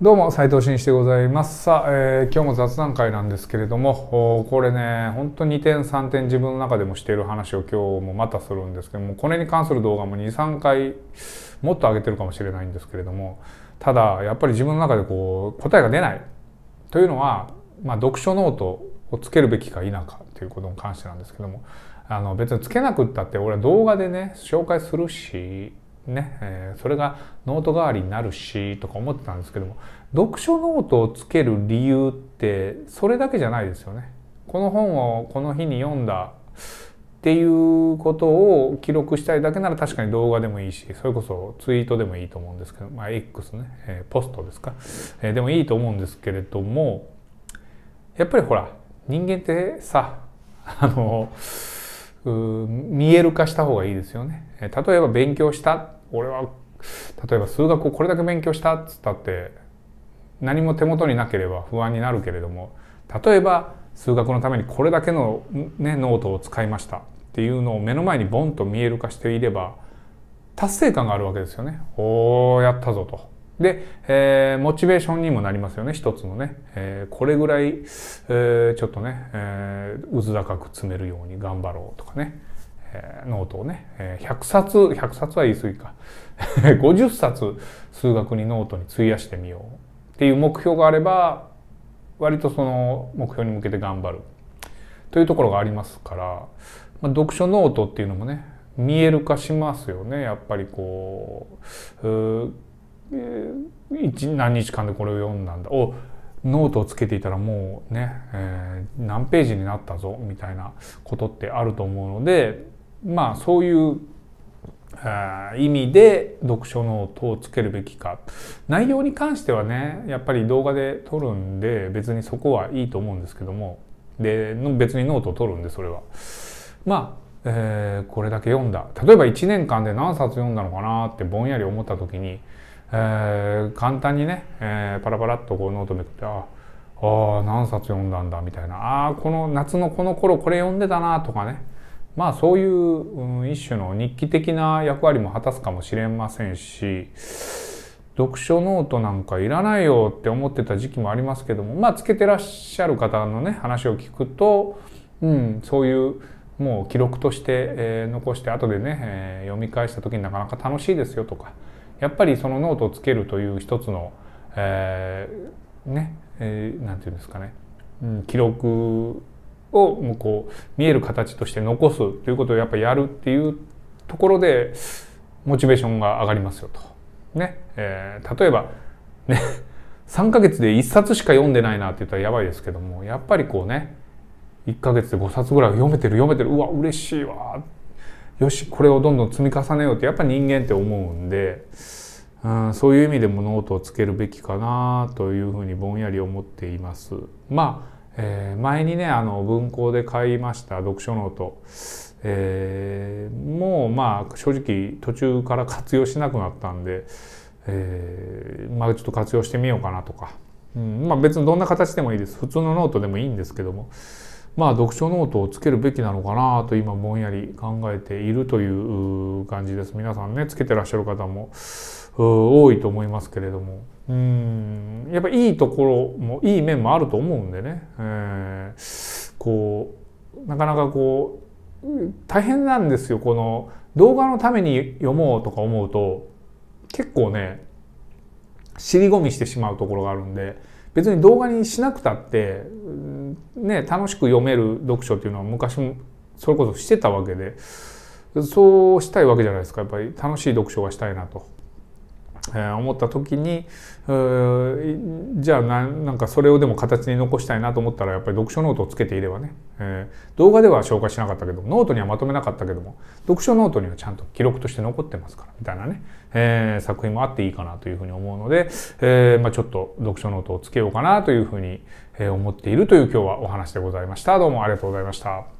どうも斉藤真でございますさあ、えー、今日も雑談会なんですけれどもこれねほんと2点3点自分の中でもしている話を今日もまたするんですけどもこれに関する動画も23回もっと上げてるかもしれないんですけれどもただやっぱり自分の中でこう答えが出ないというのは、まあ、読書ノートをつけるべきか否かということに関してなんですけどもあの別につけなくったって俺は動画でね紹介するしね、えー、それがノート代わりになるしとか思ってたんですけども読書ノートをつける理由ってそれだけじゃないですよね。この本をこの日に読んだっていうことを記録したいだけなら確かに動画でもいいしそれこそツイートでもいいと思うんですけど、まあ、X ね、えー、ポストですか、えー、でもいいと思うんですけれどもやっぱりほら人間ってさあの見える化した方がいいですよね。例えば勉強した。俺は、例えば数学をこれだけ勉強したっつったって、何も手元になければ不安になるけれども、例えば数学のためにこれだけの、ね、ノートを使いましたっていうのを目の前にボンと見える化していれば、達成感があるわけですよね。おー、やったぞと。で、えー、モチベーションにもなりますよね、一つのね。えー、これぐらい、えー、ちょっとね、えー、ら高く詰めるように頑張ろうとかね。えー、ノートをね、えー、100冊、100冊は言い過ぎか。50 冊数学にノートに費やしてみようっていう目標があれば、割とその目標に向けて頑張るというところがありますから、まあ、読書ノートっていうのもね、見える化しますよね。やっぱりこう、うえー、何日間でこれを読んだんだおノートをつけていたらもうね、えー、何ページになったぞみたいなことってあると思うのでまあそういう意味で読書ノートをつけるべきか内容に関してはねやっぱり動画で撮るんで別にそこはいいと思うんですけどもで別にノートを撮るんでそれはまあ、えー、これだけ読んだ例えば1年間で何冊読んだのかなってぼんやり思った時にえー、簡単にね、えー、パラパラっとこうノートめくってああ何冊読んだんだみたいなあこの夏のこの頃これ読んでたなとかねまあそういう、うん、一種の日記的な役割も果たすかもしれませんし読書ノートなんかいらないよって思ってた時期もありますけどもまあつけてらっしゃる方のね話を聞くと、うん、そういうもう記録として、えー、残して後でね、えー、読み返した時になかなか楽しいですよとかやっぱりそのノートをつけるという一つの、えー、ね、えー、なんていうんですかね、うん、記録をもうこう見える形として残すということをやっぱりやるっていうところでモチベーションが上がりますよと。ね、えー、例えばね3 ヶ月で1冊しか読んでないなって言ったらやばいですけどもやっぱりこうね1ヶ月で5冊ぐらい読めてる読めてるうわ嬉しいわっよしこれをどんどん積み重ねようってやっぱ人間って思うんで、うん、そういう意味でもノートをつけるべきかなというふうにぼんやり思っています。まあえー、前にねあの文庫で買いました読書ノート、えー、もうまあ正直途中から活用しなくなったんで、えー、まあちょっと活用してみようかなとか、うん、まあ別にどんな形でもいいです普通のノートでもいいんですけども。まあ読書ノートをつけるべきなのかなと今ぼんやり考えているという感じです。皆さんね、つけてらっしゃる方も多いと思いますけれども。うん、やっぱいいところも、いい面もあると思うんでね。えー、こう、なかなかこう、大変なんですよ。この動画のために読もうとか思うと、結構ね、尻込みしてしまうところがあるんで、別に動画にしなくたって、ね、楽しく読める読書っていうのは昔もそれこそしてたわけでそうしたいわけじゃないですかやっぱり楽しい読書がしたいなと。え思った時にじゃあなんかそれをでも形に残したいなと思ったらやっぱり読書ノートをつけていればね、えー、動画では紹介しなかったけどノートにはまとめなかったけども読書ノートにはちゃんと記録として残ってますからみたいなね、えー、作品もあっていいかなというふうに思うので、えーまあ、ちょっと読書ノートをつけようかなというふうに思っているという今日はお話でございました。どうもありがとうございました。